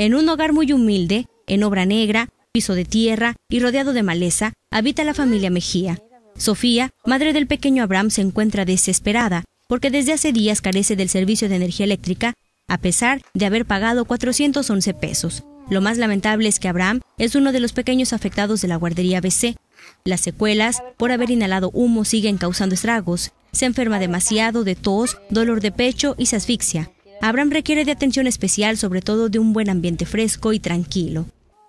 En un hogar muy humilde, en obra negra, piso de tierra y rodeado de maleza, habita la familia Mejía. Sofía, madre del pequeño Abraham, se encuentra desesperada porque desde hace días carece del servicio de energía eléctrica a pesar de haber pagado 411 pesos. Lo más lamentable es que Abraham es uno de los pequeños afectados de la guardería BC. Las secuelas por haber inhalado humo siguen causando estragos. Se enferma demasiado de tos, dolor de pecho y se asfixia. Abraham requiere de atención especial, sobre todo de un buen ambiente fresco y tranquilo.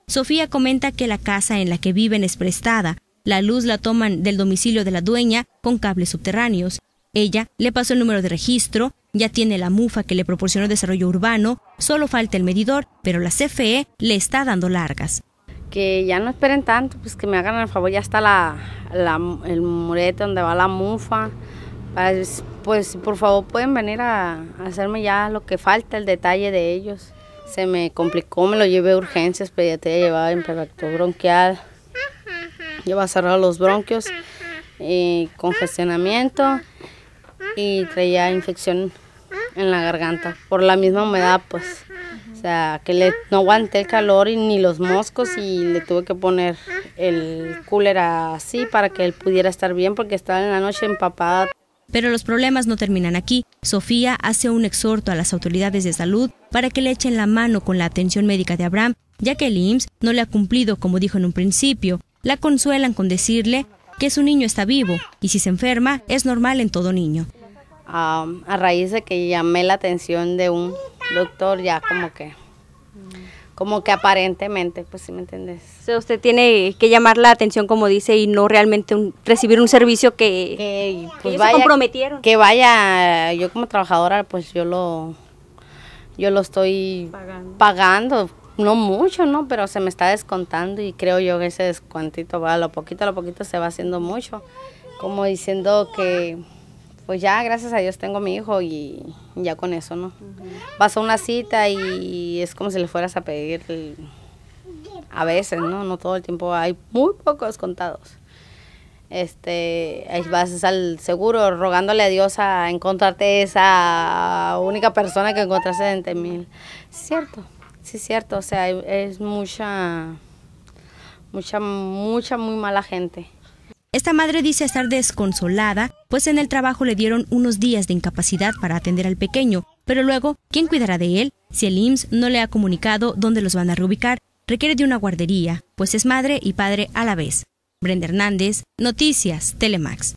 Sofía comenta que la casa en la que viven es prestada, la luz la toman del domicilio de la dueña con cables subterráneos. Ella le pasó el número de registro, ya tiene la mufa que le proporcionó desarrollo urbano, solo falta el medidor, pero la CFE le está dando largas. Que ya no esperen tanto, pues que me hagan el favor, ya está el murete donde va la mufa, pues por favor pueden venir a, hacerme ya lo que falta, el detalle de ellos. Se me complicó, me lo llevé a urgencias, pediatría, llevaba imperfecto bronquial, llevaba cerrado los bronquios y congestionamiento y traía infección en la garganta por la misma humedad, pues. O sea, que le, no aguanté el calor y ni los moscos y le tuve que poner el cooler así para que él pudiera estar bien porque estaba en la noche empapada. Pero los problemas no terminan aquí. Sofía hace un exhorto a las autoridades de salud para que le echen la mano con la atención médica de Abraham, ya que el IMSS no le ha cumplido como dijo en un principio. La consuelan con decirle que su niño está vivo y si se enferma es normal en todo niño. Ah, a raíz de que llamé la atención de un doctor, ya como que como que aparentemente, pues si me entiendes usted tiene que llamar la atención, como dice, y no realmente recibir un servicio que, que, pues, vaya, comprometieron. Que vaya, yo como trabajadora, pues yo lo, yo lo estoy pagando. pagando. no mucho, ¿no? Pero se me está descontando y creo yo que ese descuentito va a lo poquito, a lo poquito se va haciendo mucho, como diciendo que pues ya, gracias a Dios, tengo a mi hijo y ya con eso, ¿no? Vas a una cita y es como si le fueras a pedir, a veces, ¿no? No todo el tiempo, hay muy pocos contados. Este, vas al seguro rogándole a Dios a encontrarte esa única persona que encontraste entre mil. Cierto, sí, es cierto, o sea, es mucha, mucha, mucha, muy mala gente. Esta madre dice estar desconsolada pues en el trabajo le dieron unos días de incapacidad para atender al pequeño, pero luego, ¿quién cuidará de él si el IMSS no le ha comunicado dónde los van a reubicar? Requiere de una guardería, pues es madre y padre a la vez. Brenda Hernández, Noticias, Telemax.